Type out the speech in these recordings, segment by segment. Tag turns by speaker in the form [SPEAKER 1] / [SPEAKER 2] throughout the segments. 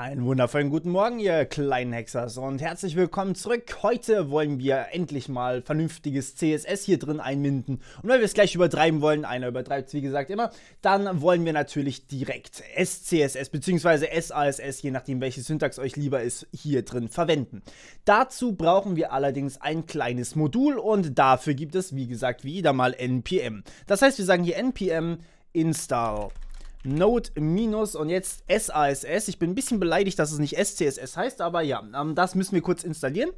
[SPEAKER 1] Einen wundervollen guten Morgen, ihr kleinen Hexers und herzlich willkommen zurück. Heute wollen wir endlich mal vernünftiges CSS hier drin einminden. Und weil wir es gleich übertreiben wollen, einer übertreibt es wie gesagt immer, dann wollen wir natürlich direkt SCSS bzw. SASS, je nachdem welche Syntax euch lieber ist, hier drin verwenden. Dazu brauchen wir allerdings ein kleines Modul und dafür gibt es, wie gesagt, wieder mal NPM. Das heißt, wir sagen hier NPM install Node Minus und jetzt SASS. Ich bin ein bisschen beleidigt, dass es nicht SCSS heißt, aber ja, ähm, das müssen wir kurz installieren.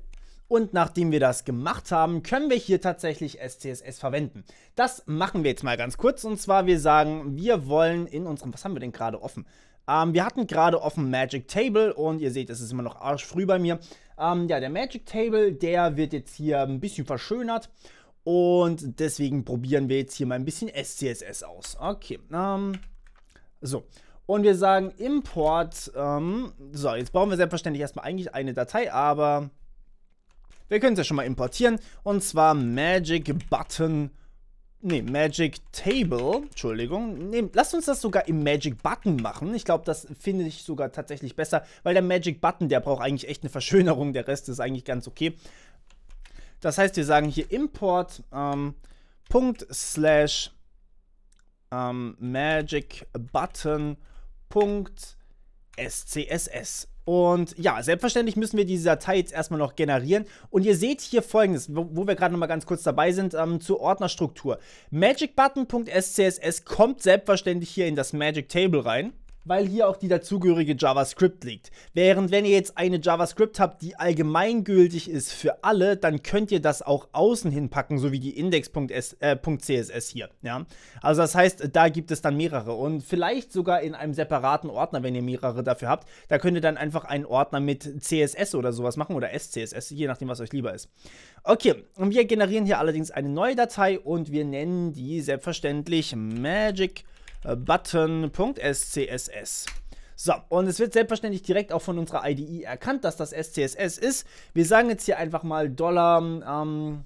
[SPEAKER 1] Und nachdem wir das gemacht haben, können wir hier tatsächlich SCSS verwenden. Das machen wir jetzt mal ganz kurz. Und zwar, wir sagen, wir wollen in unserem, was haben wir denn gerade offen? Ähm, wir hatten gerade offen Magic Table und ihr seht, es ist immer noch arschfrüh bei mir. Ähm, ja, der Magic Table, der wird jetzt hier ein bisschen verschönert. Und deswegen probieren wir jetzt hier mal ein bisschen SCSS aus. Okay, ähm, so. Und wir sagen Import. Ähm, so, jetzt brauchen wir selbstverständlich erstmal eigentlich eine Datei, aber wir können es ja schon mal importieren. Und zwar Magic Button. Ne, Magic Table. Entschuldigung. Nee, lasst uns das sogar im Magic Button machen. Ich glaube, das finde ich sogar tatsächlich besser, weil der Magic Button, der braucht eigentlich echt eine Verschönerung. Der Rest ist eigentlich ganz okay. Das heißt, wir sagen hier Import ähm, Punkt slash ähm, magicbutton.scss. Und ja, selbstverständlich müssen wir diese Datei jetzt erstmal noch generieren. Und ihr seht hier folgendes, wo, wo wir gerade nochmal ganz kurz dabei sind, ähm, zur Ordnerstruktur. magicbutton.scss kommt selbstverständlich hier in das Magic Table rein weil hier auch die dazugehörige JavaScript liegt. Während wenn ihr jetzt eine JavaScript habt, die allgemeingültig ist für alle, dann könnt ihr das auch außen hinpacken, so wie die index.css äh, hier. Ja? Also das heißt, da gibt es dann mehrere und vielleicht sogar in einem separaten Ordner, wenn ihr mehrere dafür habt. Da könnt ihr dann einfach einen Ordner mit CSS oder sowas machen oder SCSS, je nachdem, was euch lieber ist. Okay, und wir generieren hier allerdings eine neue Datei und wir nennen die selbstverständlich Magic button.scss. So, und es wird selbstverständlich direkt auch von unserer IDE erkannt, dass das SCSS ist. Wir sagen jetzt hier einfach mal Dollar ähm,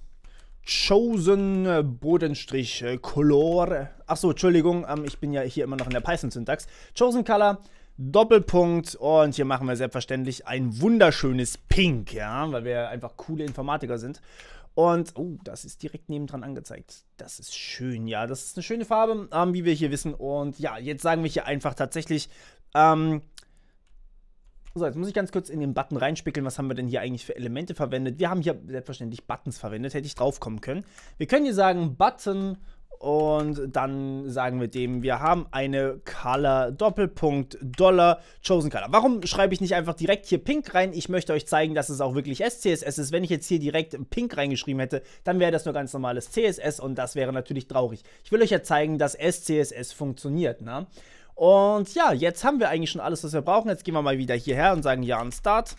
[SPEAKER 1] chosen äh, Bodenstrich äh, color. Achso, Entschuldigung, ähm, ich bin ja hier immer noch in der Python-Syntax. Chosen color Doppelpunkt und hier machen wir selbstverständlich ein wunderschönes Pink, ja, weil wir einfach coole Informatiker sind. Und, oh, das ist direkt nebendran angezeigt. Das ist schön, ja. Das ist eine schöne Farbe, ähm, wie wir hier wissen. Und ja, jetzt sagen wir hier einfach tatsächlich, ähm, so, jetzt muss ich ganz kurz in den Button reinspickeln, was haben wir denn hier eigentlich für Elemente verwendet. Wir haben hier selbstverständlich Buttons verwendet, hätte ich draufkommen können. Wir können hier sagen, Button und dann sagen wir dem, wir haben eine Color Doppelpunkt Dollar Chosen Color. Warum schreibe ich nicht einfach direkt hier Pink rein? Ich möchte euch zeigen, dass es auch wirklich SCSS ist. Wenn ich jetzt hier direkt Pink reingeschrieben hätte, dann wäre das nur ganz normales CSS und das wäre natürlich traurig. Ich will euch ja zeigen, dass SCSS funktioniert, ne? Und ja, jetzt haben wir eigentlich schon alles, was wir brauchen. Jetzt gehen wir mal wieder hierher und sagen, ja, an Start.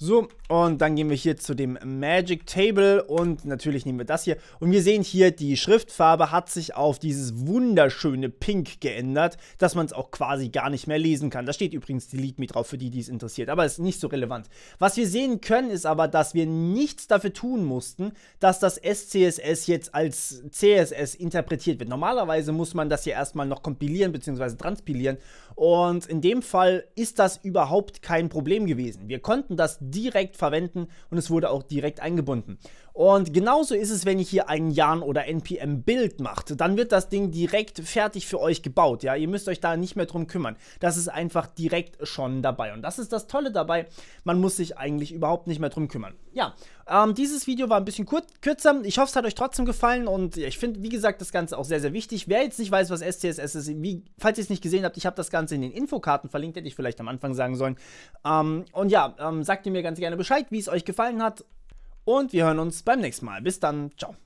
[SPEAKER 1] So, und dann gehen wir hier zu dem Magic Table und natürlich nehmen wir das hier. Und wir sehen hier, die Schriftfarbe hat sich auf dieses wunderschöne Pink geändert, dass man es auch quasi gar nicht mehr lesen kann. Da steht übrigens Delete Me drauf, für die, die es interessiert, aber ist nicht so relevant. Was wir sehen können, ist aber, dass wir nichts dafür tun mussten, dass das SCSS jetzt als CSS interpretiert wird. Normalerweise muss man das hier erstmal noch kompilieren bzw. transpilieren und in dem Fall ist das überhaupt kein Problem gewesen. Wir konnten das direkt verwenden und es wurde auch direkt eingebunden. Und genauso ist es, wenn ihr hier einen Jan oder NPM Build macht, dann wird das Ding direkt fertig für euch gebaut. Ja, ihr müsst euch da nicht mehr drum kümmern. Das ist einfach direkt schon dabei. Und das ist das Tolle dabei. Man muss sich eigentlich überhaupt nicht mehr drum kümmern. Ja, ähm, dieses Video war ein bisschen kürzer. Ich hoffe, es hat euch trotzdem gefallen und ich finde, wie gesagt, das Ganze auch sehr, sehr wichtig. Wer jetzt nicht weiß, was STSS ist, wie, falls ihr es nicht gesehen habt, ich habe das Ganze in den Infokarten verlinkt, hätte ich vielleicht am Anfang sagen sollen. Ähm, und ja, ähm, sagt ihr mir ganz gerne Bescheid, wie es euch gefallen hat und wir hören uns beim nächsten Mal. Bis dann. Ciao.